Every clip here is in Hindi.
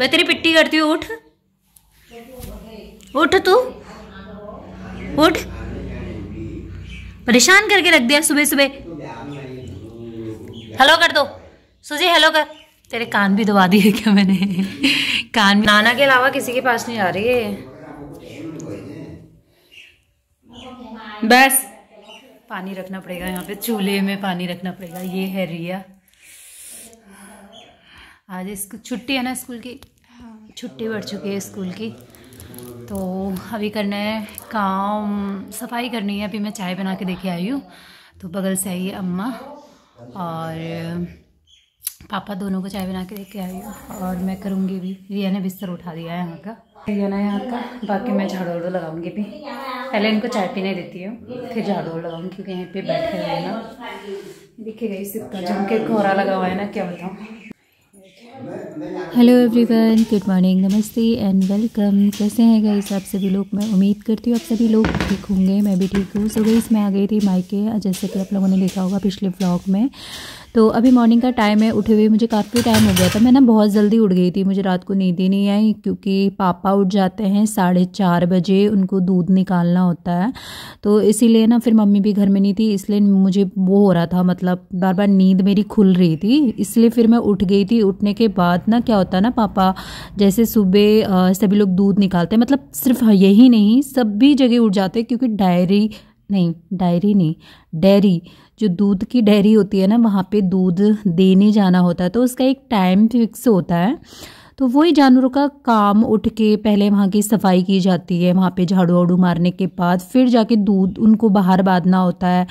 मैं तेरी पिट्टी करती हूँ उठ उठ तू उठ परेशान करके रख दिया सुबह सुबह हेलो कर दो सुजी हेलो कर तेरे कान भी दबा दिए क्या मैंने कान नाना के अलावा किसी के पास नहीं आ रही है बस पानी रखना पड़ेगा यहाँ पे चूल्हे में पानी रखना पड़ेगा ये है रिया आज स्कूल छुट्टी है ना स्कूल की हाँ छुट्टी बढ़ चुकी है स्कूल की तो अभी करना है काम सफाई करनी है अभी मैं चाय बना के देखे आई हूँ तो बगल से आई है अम्मा और पापा दोनों को चाय बना के देखे आई हूँ और मैं करूँगी भी रिया ने बिस्तर उठा दिया है यहाँ का रिया ना यहाँ का बाकी मैं झाड़ू वाड़ू लगाऊँगी भी पहले इनको चाय पीने देती हूँ फिर झाड़ू वाड़ू लगाऊंगी क्योंकि यहीं पर बैठे हुए ना देखे गई इतना जम के लगा हुआ है ना क्या बताऊँ हेलो एवरीवन गुड मॉर्निंग नमस्ते एंड वेलकम कैसे हैं गई आप सभी लोग मैं उम्मीद करती हूँ आप सभी लोग ठीक होंगे मैं भी ठीक हूँ सो गई मैं आ गई थी मायके जैसे कि आप लोगों ने देखा होगा पिछले ब्लॉग में तो अभी मॉर्निंग का टाइम है उठे हुए मुझे काफ़ी टाइम हो गया था मैं ना बहुत जल्दी उठ गई थी मुझे रात को नींद ही नहीं आई क्योंकि पापा उठ जाते हैं साढ़े चार बजे उनको दूध निकालना होता है तो इसीलिए ना फिर मम्मी भी घर में नहीं थी इसलिए मुझे वो हो रहा था मतलब बार बार नींद मेरी खुल रही थी इसलिए फिर मैं उठ गई थी उठने के बाद ना क्या होता ना पापा जैसे सुबह सभी लोग दूध निकालते हैं मतलब सिर्फ यही नहीं सब भी जगह उठ जाते क्योंकि डायरी नहीं डायरी नहीं डेरी जो दूध की डेयरी होती है ना वहाँ पे दूध देने जाना होता है तो उसका एक टाइम फिक्स होता है तो वही जानवरों का काम उठ के पहले वहाँ की सफाई की जाती है वहाँ पे झाड़ू वाड़ू मारने के बाद फिर जाके दूध उनको बाहर बांधना होता है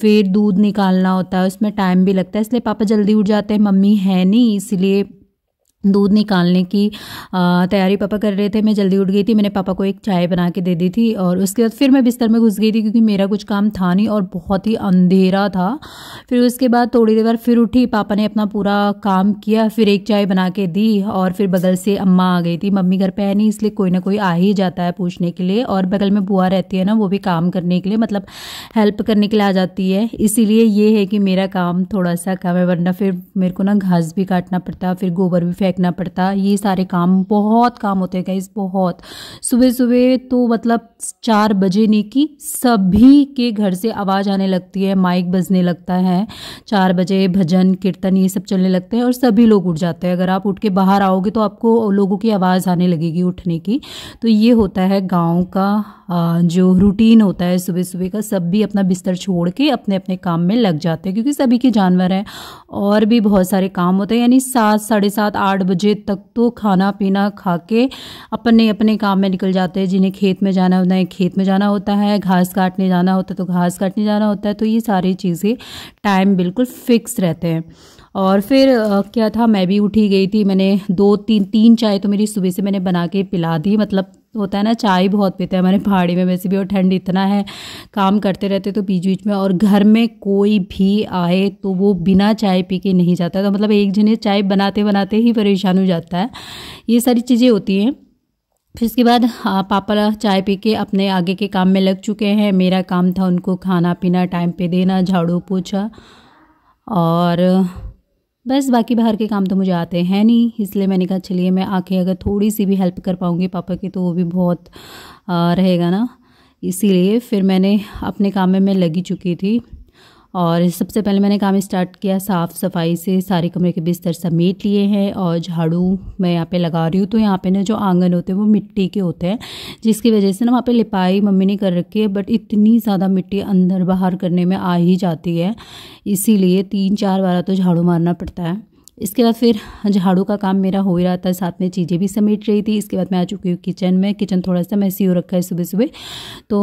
फिर दूध निकालना होता है उसमें टाइम भी लगता है इसलिए पापा जल्दी उठ जाते हैं मम्मी है नहीं इसलिए दूध निकालने की तैयारी पापा कर रहे थे मैं जल्दी उठ गई थी मैंने पापा को एक चाय बना के दे दी थी और उसके बाद फिर मैं बिस्तर में घुस गई थी क्योंकि मेरा कुछ काम था नहीं और बहुत ही अंधेरा था फिर उसके बाद थोड़ी देर बाद फिर उठी पापा ने अपना पूरा काम किया फिर एक चाय बना के दी और फिर बगल से अम्मा आ गई थी मम्मी घर पर है नहीं इसलिए कोई ना कोई आ ही जाता है पूछने के लिए और बगल में बुआ रहती है ना वो भी काम करने के लिए मतलब हेल्प करने के लिए आ जाती है इसीलिए ये है कि मेरा काम थोड़ा सा कम है वरना फिर मेरे को ना घास भी काटना पड़ता फिर गोबर भी फेंकना पड़ता ये सारे काम बहुत काम होते गए बहुत सुबह सुबह तो मतलब चार बजे नहीं की सभी के घर से आवाज़ आने लगती है माइक बजने लगता है चार बजे भजन कीर्तन ये सब चलने लगते हैं और सभी लोग उठ जाते हैं अगर आप उठ के बाहर आओगे तो आपको लोगों की आवाज़ आने लगेगी उठने की तो ये होता है गाँव का जो रूटीन होता है सुबह सुबह का सब भी अपना बिस्तर छोड़ के अपने अपने काम में लग जाते हैं क्योंकि सभी के जानवर हैं और भी बहुत सारे काम होते हैं यानी सात साढ़े सात आठ आठ बजे तक तो खाना पीना खा के अपने अपने काम में निकल जाते हैं जिन्हें खेत में जाना होता है खेत में जाना होता है घास काटने जाना होता है तो घास काटने जाना होता है तो ये सारी चीज़ें टाइम बिल्कुल फिक्स रहते हैं और फिर क्या था मैं भी उठी गई थी मैंने दो तीन तीन चाय तो मेरी सुबह से मैंने बना के पिला दी मतलब होता है ना चाय बहुत पीते हैं हमारे पहाड़ी में वैसे भी और ठंड इतना है काम करते रहते तो बीच बीच में और घर में कोई भी आए तो वो बिना चाय पी के नहीं जाता तो मतलब एक जने चाय बनाते बनाते ही परेशान हो जाता है ये सारी चीज़ें होती हैं फिर उसके बाद पापा चाय पी के अपने आगे के काम में लग चुके हैं मेरा काम था उनको खाना पीना टाइम पे देना झाड़ू पोछा और बस बाकी बाहर के काम तो मुझे आते हैं नहीं इसलिए मैंने कहा चलिए मैं आके अगर थोड़ी सी भी हेल्प कर पाऊँगी पापा की तो वो भी बहुत रहेगा ना इसीलिए फिर मैंने अपने काम में मैं लगी चुकी थी और सबसे पहले मैंने काम स्टार्ट किया साफ़ सफाई से सारे कमरे के बिस्तर समेट लिए हैं और झाड़ू मैं यहाँ पे लगा रही हूँ तो यहाँ पे ना जो आंगन होते हैं वो मिट्टी के होते हैं जिसकी वजह से ना वहाँ पे लिपाई मम्मी ने कर रखी है बट इतनी ज़्यादा मिट्टी अंदर बाहर करने में आ ही जाती है इसीलिए तीन चार बार तो झाड़ू मारना पड़ता है इसके बाद फिर झाड़ू का काम मेरा हो ही रहा था साथ में चीज़ें भी समेट रही थी इसके बाद मैं आ चुकी हूँ किचन में किचन थोड़ा सा सी हो रखा है सुबह सुबह तो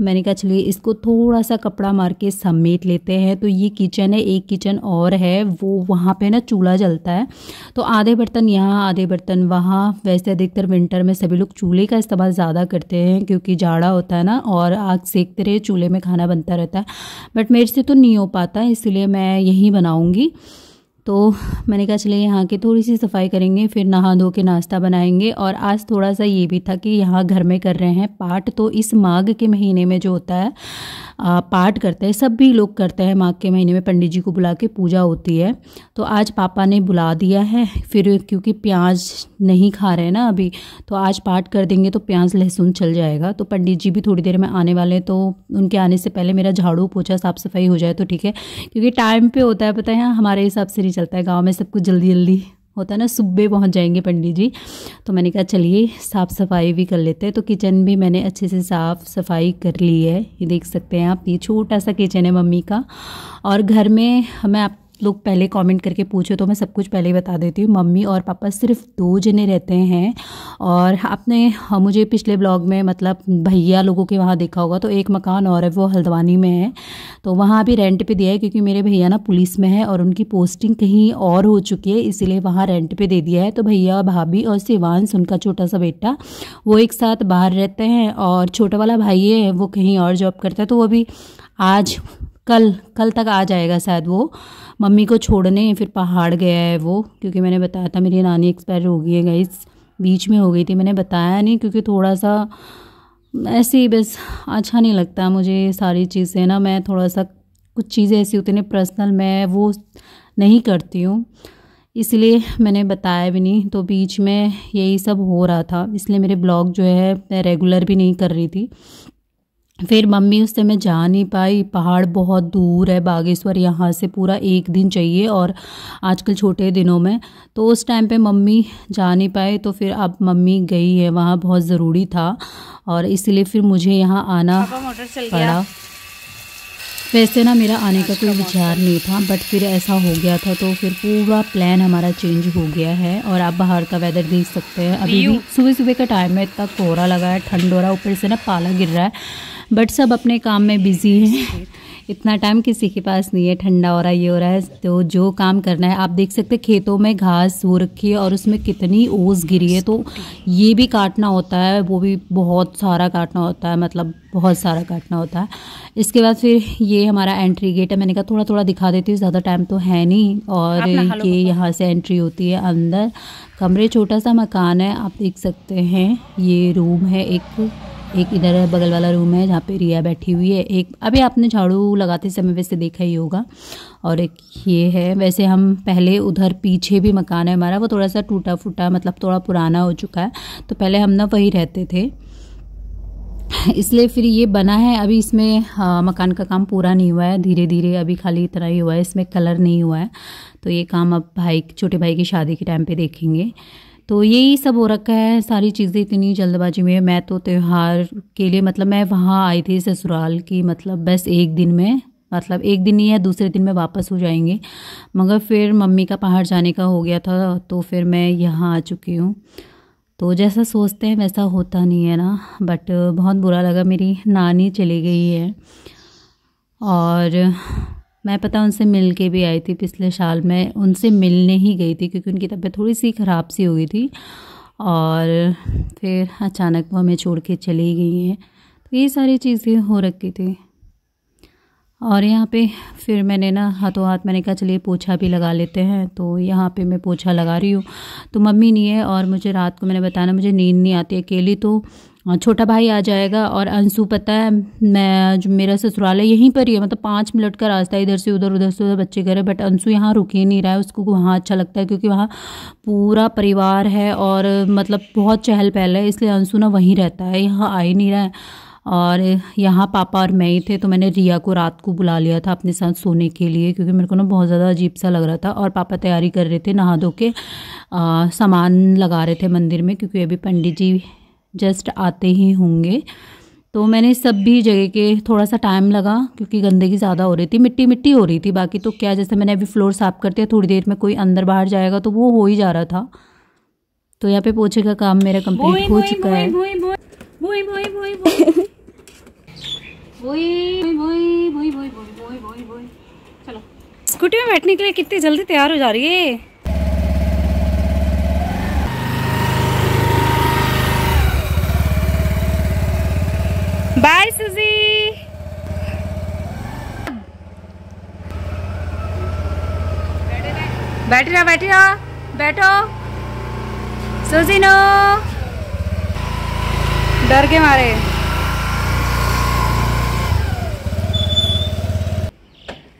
मैंने कहा चलिए इसको थोड़ा सा कपड़ा मार के समेट लेते हैं तो ये किचन है एक किचन और है वो वहाँ पर ना चूल्हा जलता है तो आधे बर्तन यहाँ आधे बर्तन वहाँ वैसे अधिकतर विंटर में सभी लोग चूल्हे का इस्तेमाल ज़्यादा करते हैं क्योंकि जाड़ा होता है ना और आग सेकते रहे चूल्हे में खाना बनता रहता है बट मेरे से तो नहीं हो पाता इसलिए मैं यहीं बनाऊँगी तो मैंने कहा चले यहाँ की थोड़ी सी सफाई करेंगे फिर नहा धो के नाश्ता बनाएंगे और आज थोड़ा सा ये भी था कि यहाँ घर में कर रहे हैं पाठ तो इस माघ के महीने में जो होता है पाठ करते हैं सब भी लोग करते हैं माघ के महीने में पंडित जी को बुला के पूजा होती है तो आज पापा ने बुला दिया है फिर क्योंकि प्याज नहीं खा रहे हैं ना अभी तो आज पाठ कर देंगे तो प्याज लहसुन चल जाएगा तो पंडित जी भी थोड़ी देर में आने वाले हैं तो उनके आने से पहले मेरा झाड़ू पोछा साफ़ सफाई हो जाए तो ठीक है क्योंकि टाइम पर होता है पता है हमारे हिसाब से चलता है गाँव में सब कुछ जल्दी जल्दी होता है ना सुबह पहुंच जाएंगे पंडित जी तो मैंने कहा चलिए साफ़ सफाई भी कर लेते हैं तो किचन भी मैंने अच्छे से साफ़ सफाई कर ली है ये देख सकते हैं आप ये छोटा सा किचन है मम्मी का और घर में मैं आप लोग पहले कमेंट करके पूछे तो मैं सब कुछ पहले ही बता देती हूँ मम्मी और पापा सिर्फ दो जने रहते हैं और आपने हाँ, मुझे पिछले ब्लॉग में मतलब भैया लोगों के वहाँ देखा होगा तो एक मकान और है वो हल्द्वानी में है तो वहाँ भी रेंट पे दिया है क्योंकि मेरे भैया ना पुलिस में है और उनकी पोस्टिंग कहीं और हो चुकी है इसीलिए वहाँ रेंट पर दे दिया है तो भैया भाभी और शिवांश उनका छोटा सा बेटा वो एक साथ बाहर रहते हैं और छोटा वाला भाई है वो कहीं और जॉब करता है तो वो भी आज कल कल तक आ जाएगा शायद वो मम्मी को छोड़ने फिर पहाड़ गया है वो क्योंकि मैंने बताया था मेरी नानी एक्सपायर हो गई है गई बीच में हो गई थी मैंने बताया नहीं क्योंकि थोड़ा सा ऐसे ही बस अच्छा नहीं लगता मुझे सारी चीज़ें ना मैं थोड़ा सा कुछ चीज़ें ऐसी होती हैं पर्सनल मैं वो नहीं करती हूँ इसलिए मैंने बताया भी नहीं तो बीच में यही सब हो रहा था इसलिए मेरे ब्लॉग जो है मैं रेगुलर भी नहीं कर रही थी फिर मम्मी उस समय जा नहीं पाई पहाड़ बहुत दूर है बागेश्वर यहाँ से पूरा एक दिन चाहिए और आजकल छोटे दिनों में तो उस टाइम पे मम्मी जा नहीं पाए तो फिर अब मम्मी गई है वहाँ बहुत ज़रूरी था और इसलिए फिर मुझे यहाँ आना पड़ा वैसे ना मेरा आने का कोई विचार नहीं था बट फिर ऐसा हो गया था तो फिर पूरा प्लान हमारा चेंज हो गया है और आप बाहर का वेदर देख सकते हैं अभी भी सुबह सुबह का टाइम है इतना कोहरा लगा है ठंड हो रहा है ऊपर से ना पाला गिर रहा है बट सब अपने काम में बिज़ी हैं इतना टाइम किसी के पास नहीं है ठंडा हो रहा है ये हो रहा है तो जो काम करना है आप देख सकते खेतों में घास हो रखी है और उसमें कितनी ओस गिरी है तो ये भी काटना होता है वो भी बहुत सारा काटना होता है मतलब बहुत सारा काटना होता है इसके बाद फिर ये हमारा एंट्री गेट है मैंने कहा थोड़ा थोड़ा दिखा देती हूँ ज़्यादा टाइम तो है नहीं और ये यहाँ से एंट्री होती है अंदर कमरे छोटा सा मकान है आप देख सकते हैं ये रूम है एक एक इधर बगल वाला रूम है जहाँ पे रिया बैठी हुई है एक अभी आपने झाड़ू लगाते समय वैसे देखा ही होगा और एक ये है वैसे हम पहले उधर पीछे भी मकान है हमारा वो थोड़ा सा टूटा फूटा मतलब थोड़ा पुराना हो चुका है तो पहले हम ना वही रहते थे इसलिए फिर ये बना है अभी इसमें आ, हाँ, मकान का काम पूरा नहीं हुआ है धीरे धीरे अभी खाली इतना ही हुआ है इसमें कलर नहीं हुआ है तो ये काम अब भाई छोटे भाई की शादी के टाइम पे देखेंगे तो यही सब हो रखा है सारी चीज़ें इतनी जल्दबाजी में मैं तो त्यौहार के लिए मतलब मैं वहाँ आई थी ससुराल की मतलब बस एक दिन में मतलब एक दिन ही या दूसरे दिन में वापस हो जाएंगे मगर फिर मम्मी का पहाड़ जाने का हो गया था तो फिर मैं यहाँ आ चुकी हूँ तो जैसा सोचते हैं वैसा होता नहीं है ना बट बहुत बुरा लगा मेरी नानी चली गई है और मैं पता उनसे मिल के भी आई थी पिछले साल मैं उनसे मिलने ही गई थी क्योंकि उनकी तबीयत थोड़ी सी ख़राब सी हो गई थी और फिर अचानक वो हमें छोड़ के चली गई हैं तो ये सारी चीज़ें हो रखी थी और यहाँ पे फिर मैंने ना हाथों हाथ मैंने कहा चलिए पोछा भी लगा लेते हैं तो यहाँ पे मैं पोछा लगा रही हूँ तो मम्मी नहीं है और मुझे रात को मैंने ना मुझे नींद नहीं आती अकेली तो छोटा भाई आ जाएगा और अंशु पता है मैं जो मेरा ससुराल है यहीं पर ही है मतलब पाँच मिनट का रास्ता है इधर से उधर उधर से उधर बच्चे घर है बट अंशु यहाँ रुक ही नहीं रहा है उसको वहाँ अच्छा लगता है क्योंकि वहाँ पूरा परिवार है और मतलब बहुत चहल पहल है इसलिए अंशु ना वहीं रहता है यहाँ आ ही नहीं रहा है और यहाँ पापा और मैं ही थे तो मैंने रिया को रात को बुला लिया था अपने साथ सोने के लिए क्योंकि मेरे को ना बहुत ज़्यादा अजीब सा लग रहा था और पापा तैयारी कर रहे थे नहा धो के सामान लगा रहे थे मंदिर में क्योंकि अभी पंडित जी जस्ट आते ही होंगे तो मैंने सब भी जगह के थोड़ा सा टाइम लगा क्योंकि गंदगी ज़्यादा हो रही थी मिट्टी मिट्टी हो रही थी बाकी तो क्या जैसे मैंने अभी फ्लोर साफ़ करते हैं थोड़ी देर में कोई अंदर बाहर जाएगा तो वो हो ही जा रहा था तो यहाँ पे पोछे का काम मेरा कंप्लीट हो चुका है स्कूटी में बैठने के लिए कितनी जल्दी तैयार हो जा रही है बैठ रहा बैठ रहा बैठो सुजिनो डर के मारे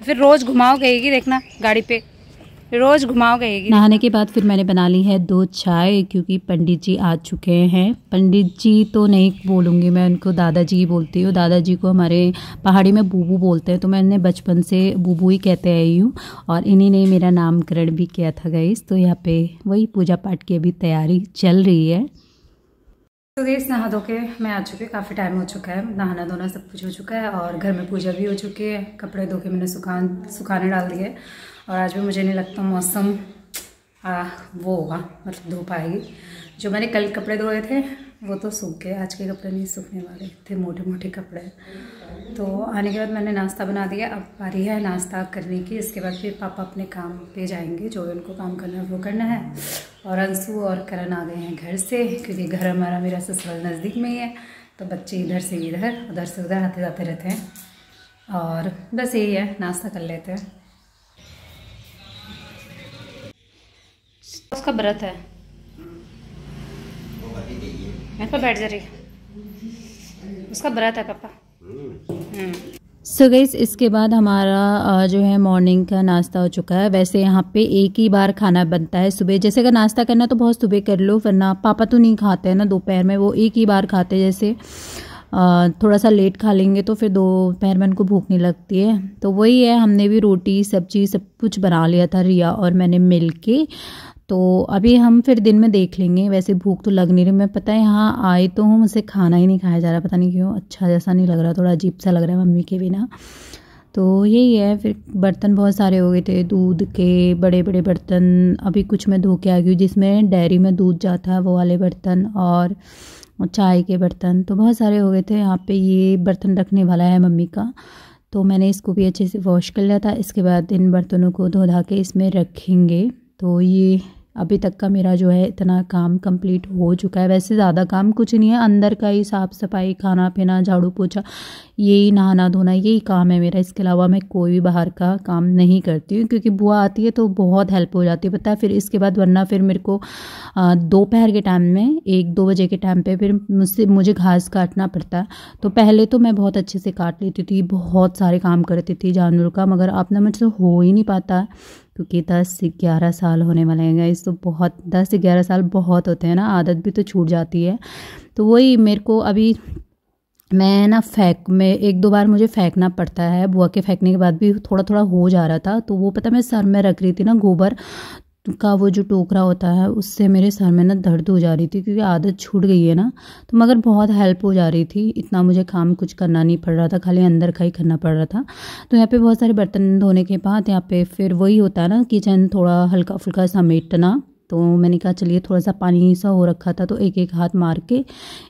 फिर रोज घुमाओ गएगी देखना गाड़ी पे रोज घुमाओ गएगी नहाने के बाद फिर मैंने बना ली है दो चाय क्योंकि पंडित जी आ चुके हैं पंडित जी तो नहीं बोलूंगी मैं उनको दादाजी ही बोलती हूँ दादाजी को हमारे पहाड़ी में बूबू बोलते हैं तो मैं इन्हें बचपन से बूबू ही कहते आई हूँ और इन्हीं ने मेरा नामकरण भी किया था गईस तो यहाँ पे वही पूजा पाठ की अभी तैयारी चल रही है तो गई नहा धो के मैं आ चुकी हूँ काफ़ी टाइम हो चुका है नहाना धोना सब कुछ हो चुका है और घर में पूजा भी हो चुकी है कपड़े धो के मैंने सुखान सुखाने डाल दिए और आज भी मुझे नहीं लगता मौसम आ, वो होगा मतलब धूप आएगी जो मैंने कल कपड़े धोए थे वो तो सूख गए आज के कपड़े नहीं सूखने वाले थे मोटे मोटे कपड़े तो आने के बाद मैंने नाश्ता बना दिया अब बारी है नाश्ता करने की इसके बाद फिर पापा अपने काम पे जाएंगे जो भी उनको काम करना है वो करना है और अंशु और करण आ गए हैं घर से क्योंकि घर हमारा मेरा ससुराल नज़दीक में ही है तो बच्चे इधर से इधर उधर से उधर आते जाते रहते हैं और बस यही है नाश्ता कर लेते हैं उसका व्रत है बैठ जा रही उसका व्रत है पापा सो हम्म। so गईस इसके बाद हमारा जो है मॉर्निंग का नाश्ता हो चुका है वैसे यहाँ पे एक ही बार खाना बनता है सुबह जैसे अगर नाश्ता करना तो बहुत सुबह कर लो वरना पापा तो नहीं खाते हैं ना दोपहर में वो एक ही बार खाते हैं जैसे थोड़ा सा लेट खा लेंगे तो फिर दोपहर में उनको भूख नहीं लगती है तो वही है हमने भी रोटी सब्जी सब कुछ बना लिया था रिया और मैंने मिल के तो अभी हम फिर दिन में देख लेंगे वैसे भूख तो लग नहीं रही मैं पता है यहाँ आई तो हूँ मुझसे खाना ही नहीं खाया जा रहा पता नहीं क्यों अच्छा जैसा नहीं लग रहा थोड़ा अजीब सा लग रहा है मम्मी के बिना तो यही है फिर बर्तन बहुत सारे हो गए थे दूध के बड़े बड़े बर्तन अभी कुछ मैं धो के आ गई जिसमें डेयरी में दूध जाता है वो वाले बर्तन और चाय के बर्तन तो बहुत सारे हो गए थे यहाँ पे ये बर्तन रखने वाला है मम्मी का तो मैंने इसको भी अच्छे से वॉश कर लिया था इसके बाद इन बर्तनों को धो धा के इसमें रखेंगे तो ये अभी तक का मेरा जो है इतना काम कंप्लीट हो चुका है वैसे ज़्यादा काम कुछ नहीं है अंदर का ही साफ़ सफाई खाना पीना झाड़ू पोछा यही नहाना धोना यही काम है मेरा इसके अलावा मैं कोई भी बाहर का काम नहीं करती हूँ क्योंकि बुआ आती है तो बहुत हेल्प हो जाती है पता है फिर इसके बाद वरना फिर मेरे को दोपहर के टाइम में एक दो बजे के टाइम पर फिर मुझसे मुझे घास काटना पड़ता है तो पहले तो मैं बहुत अच्छे से काट लेती थी बहुत सारे काम करती थी जानवरों का मगर आप ना मुझसे हो ही नहीं पाता क्योंकि दस से ग्यारह साल होने वाले हैं गाइस तो बहुत दस से ग्यारह साल बहुत होते हैं ना आदत भी तो छूट जाती है तो वही मेरे को अभी मैं ना फेंक में एक दो बार मुझे फेंकना पड़ता है बुआ के फेंकने के बाद भी थोड़ा थोड़ा हो जा रहा था तो वो पता मैं सर में रख रही थी ना गोबर का वो जो टोकरा होता है उससे मेरे सर में ना दर्द हो जा रही थी क्योंकि आदत छूट गई है ना तो मगर बहुत हेल्प हो जा रही थी इतना मुझे काम कुछ करना नहीं पड़ रहा था खाली अंदर का ही करना पड़ रहा था तो यहाँ पे बहुत सारे बर्तन धोने के बाद यहाँ पे फिर वही होता है ना किचन थोड़ा हल्का फुल्का समेटना तो मैंने कहा चलिए थोड़ा सा पानी सा हो रखा था तो एक एक हाथ मार के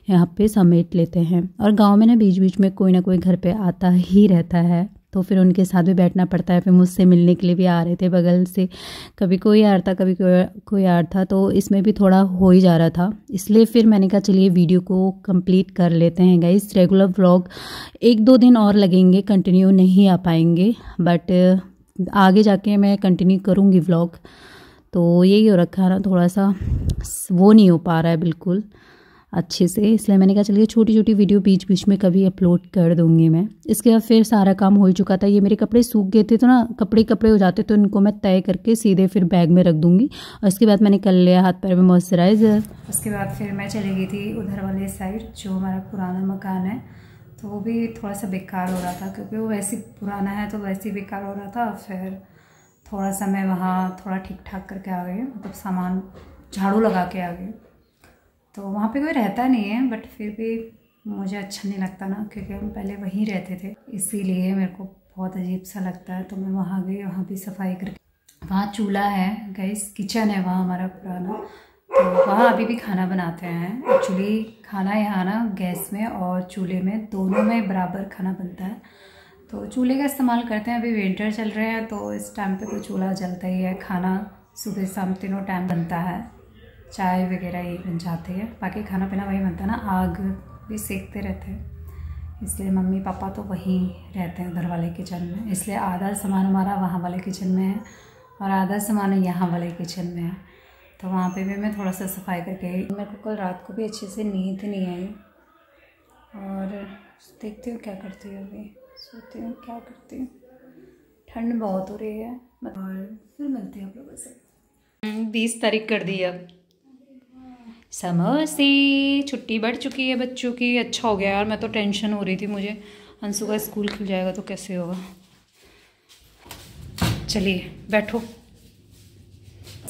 यहाँ पे समेट लेते हैं और गांव में ना बीच बीच में कोई ना कोई घर पे आता ही रहता है तो फिर उनके साथ भी बैठना पड़ता है फिर मुझसे मिलने के लिए भी आ रहे थे बगल से कभी कोई यार था कभी कोई कोई यार था तो इसमें भी थोड़ा हो ही जा रहा था इसलिए फिर मैंने कहा चलिए वीडियो को कंप्लीट कर लेते हैं गाइस रेगुलर व्लॉग एक दो दिन और लगेंगे कंटिन्यू नहीं आ पाएंगे बट आगे जाके मैं कंटिन्यू करूँगी व्लॉग तो यही हो रखा ना थोड़ा सा वो नहीं हो पा रहा है बिल्कुल अच्छे से इसलिए मैंने कहा चलिए छोटी छोटी वीडियो बीच बीच में कभी अपलोड कर दूंगी मैं इसके बाद फिर सारा काम हो चुका था ये मेरे कपड़े सूख गए थे तो ना कपड़े कपड़े हो जाते तो इनको मैं तय करके सीधे फिर बैग में रख दूंगी और इसके बाद मैंने कर लिया हाथ पैर में मॉइस्चराइजर उसके बाद फिर मैं चली गई थी उधर वाले साइड जो हमारा पुराना मकान है तो वो भी थोड़ा सा बेकार हो रहा था क्योंकि वो वैसे पुराना है तो वैसे ही बेकार हो रहा था फिर थोड़ा सा मैं वहाँ थोड़ा ठीक ठाक करके आ गई मतलब सामान झाड़ू लगा के आ गई तो वहाँ पे कोई रहता नहीं है बट फिर भी मुझे अच्छा नहीं लगता ना क्योंकि हम पहले वहीं रहते थे इसीलिए मेरे को बहुत अजीब सा लगता है तो मैं वहाँ गई वहाँ भी सफाई करके वहाँ चूल्हा है गैस किचन है वहाँ हमारा पुराना तो वहाँ अभी भी खाना बनाते हैं एक्चुअली खाना यहाँ ना गैस में और चूल्हे में दोनों में बराबर खाना बनता है तो चूल्हे का इस्तेमाल करते हैं अभी विंटर चल रहे हैं तो इस टाइम पे तो चूल्हा जलता ही है खाना सुबह शाम तीनों टाइम बनता है चाय वगैरह ये बन जाती है बाकी खाना पीना वही बनता है ना आग भी सेकते रहते हैं इसलिए मम्मी पापा तो वहीं रहते हैं उधर वाले किचन में इसलिए आधा सामान हमारा वहाँ वाले किचन में है और आधा सामान यहाँ वाले किचन में है तो वहाँ पे भी मैं थोड़ा सा सफाई करके आई मेरे को कल रात को भी अच्छे से नींद नहीं आई और देखती हूँ क्या करती हूँ अभी सोती हूँ क्या करती हूँ ठंड बहुत हो रही है और फिर मिलती हूँ आप लोगों से बीस तारीख कर दी अब समर से छुट्टी बढ़ चुकी है बच्चों की अच्छा हो गया यार मैं तो टेंशन हो रही थी मुझे अंशु का स्कूल खुल जाएगा तो कैसे होगा चलिए बैठो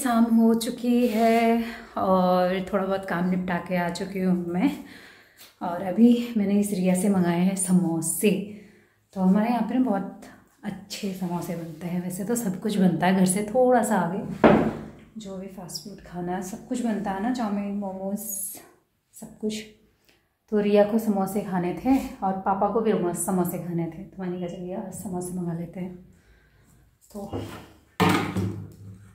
शाम हो चुकी है और थोड़ा बहुत काम निपटा के आ चुकी हूँ मैं और अभी मैंने इस रिया से मंगाए हैं समोसे तो हमारे यहाँ पर बहुत अच्छे समोसे बनते हैं वैसे तो सब कुछ बनता है घर से थोड़ा सा आगे जो भी फास्ट फूड खाना सब कुछ बनता है ना चाउमीन मोमोज सब कुछ तो रिया को समोसे खाने थे और पापा को भी समोसे खाने थे तो मैंने कहा चलिए आज समोसे मंगा लेते हैं तो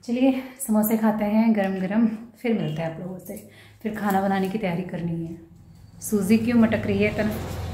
चलिए समोसे खाते हैं गरम गरम फिर मिलते हैं आप लोगों से फिर खाना बनाने की तैयारी करनी है सूजी क्यों मटक रही है तन